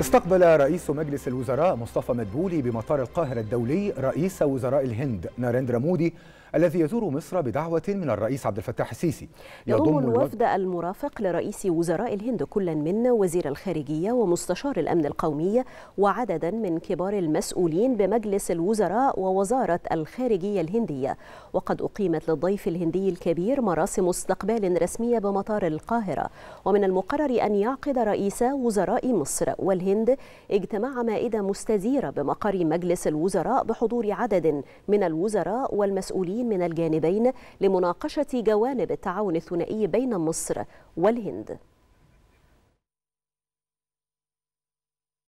استقبل رئيس مجلس الوزراء مصطفى مدبولي بمطار القاهرة الدولي رئيس وزراء الهند ناريندرا مودي الذي يزور مصر بدعوة من الرئيس عبد الفتاح السيسي يضم الوفد المرافق لرئيس وزراء الهند كل من وزير الخارجية ومستشار الأمن القومي وعددا من كبار المسؤولين بمجلس الوزراء ووزارة الخارجية الهندية وقد أقيمت للضيف الهندي الكبير مراسم استقبال رسمية بمطار القاهرة ومن المقرر أن يعقد رئيس وزراء مصر والهند الهند اجتماع مائدة مستديرة بمقر مجلس الوزراء بحضور عدد من الوزراء والمسؤولين من الجانبين لمناقشة جوانب التعاون الثنائي بين مصر والهند